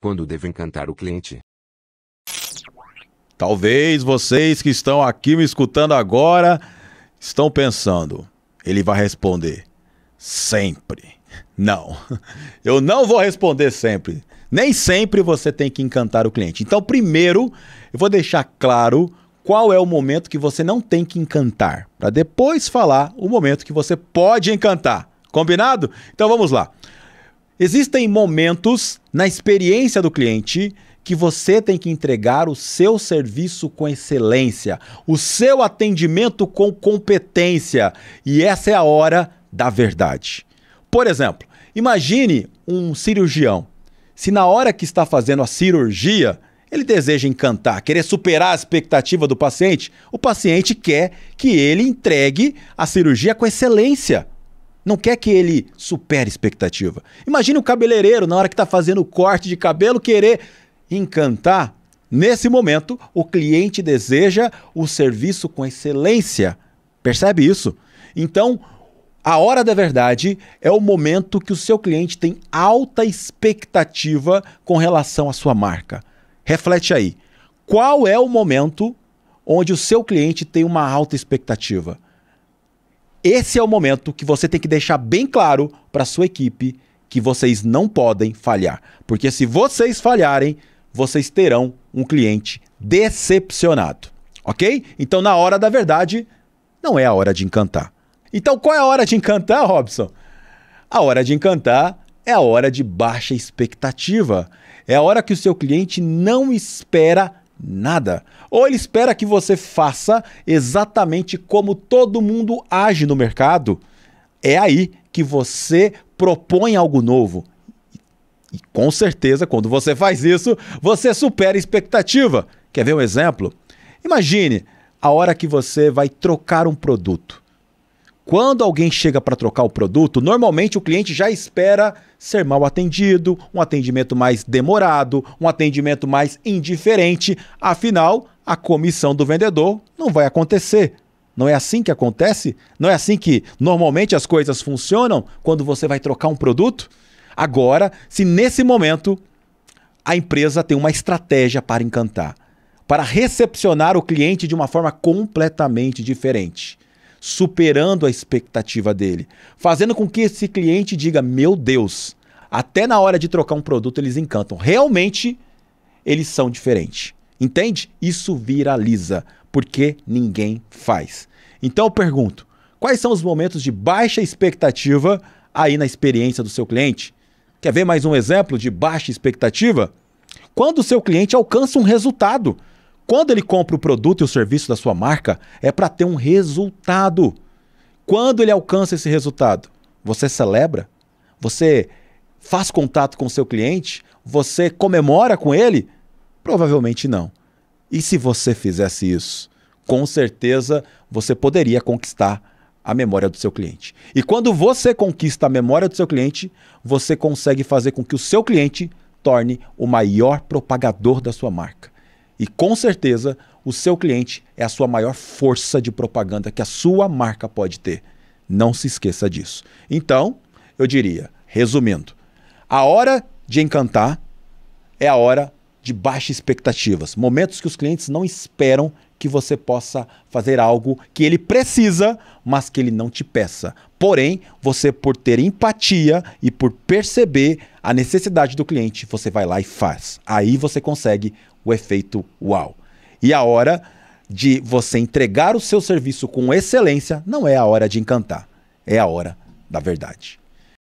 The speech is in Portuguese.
Quando devo encantar o cliente? Talvez vocês que estão aqui me escutando agora estão pensando. Ele vai responder: sempre. Não, eu não vou responder sempre. Nem sempre você tem que encantar o cliente. Então, primeiro, eu vou deixar claro qual é o momento que você não tem que encantar, para depois falar o momento que você pode encantar. Combinado? Então vamos lá. Existem momentos na experiência do cliente que você tem que entregar o seu serviço com excelência, o seu atendimento com competência, e essa é a hora da verdade. Por exemplo, imagine um cirurgião. Se na hora que está fazendo a cirurgia, ele deseja encantar, querer superar a expectativa do paciente, o paciente quer que ele entregue a cirurgia com excelência não quer que ele supere expectativa. Imagine o cabeleireiro, na hora que está fazendo o corte de cabelo, querer encantar. Nesse momento, o cliente deseja o serviço com excelência. Percebe isso? Então, a hora da verdade é o momento que o seu cliente tem alta expectativa com relação à sua marca. Reflete aí. Qual é o momento onde o seu cliente tem uma alta expectativa? Esse é o momento que você tem que deixar bem claro para sua equipe que vocês não podem falhar, porque se vocês falharem, vocês terão um cliente decepcionado, ok? Então, na hora da verdade, não é a hora de encantar. Então, qual é a hora de encantar, Robson? A hora de encantar é a hora de baixa expectativa. É a hora que o seu cliente não espera nada. Ou ele espera que você faça exatamente como todo mundo age no mercado. É aí que você propõe algo novo. E com certeza, quando você faz isso, você supera a expectativa. Quer ver um exemplo? Imagine a hora que você vai trocar um produto. Quando alguém chega para trocar o produto, normalmente o cliente já espera ser mal atendido, um atendimento mais demorado, um atendimento mais indiferente. Afinal, a comissão do vendedor não vai acontecer. Não é assim que acontece? Não é assim que normalmente as coisas funcionam quando você vai trocar um produto? Agora, se nesse momento a empresa tem uma estratégia para encantar, para recepcionar o cliente de uma forma completamente diferente superando a expectativa dele, fazendo com que esse cliente diga: Meu Deus, até na hora de trocar um produto eles encantam. Realmente, eles são diferentes. Entende? Isso viraliza, porque ninguém faz. Então eu pergunto: quais são os momentos de baixa expectativa aí na experiência do seu cliente? Quer ver mais um exemplo de baixa expectativa? Quando o seu cliente alcança um resultado quando ele compra o produto e o serviço da sua marca, é para ter um resultado. Quando ele alcança esse resultado, você celebra? Você faz contato com o seu cliente? Você comemora com ele? Provavelmente não. E se você fizesse isso, com certeza você poderia conquistar a memória do seu cliente. E quando você conquista a memória do seu cliente, você consegue fazer com que o seu cliente torne o maior propagador da sua marca. E com certeza, o seu cliente é a sua maior força de propaganda que a sua marca pode ter. Não se esqueça disso. Então, eu diria, resumindo, a hora de encantar é a hora de baixas expectativas, momentos que os clientes não esperam que você possa fazer algo que ele precisa, mas que ele não te peça. Porém, você por ter empatia e por perceber a necessidade do cliente, você vai lá e faz. Aí você consegue o efeito uau. E a hora de você entregar o seu serviço com excelência não é a hora de encantar, é a hora da verdade.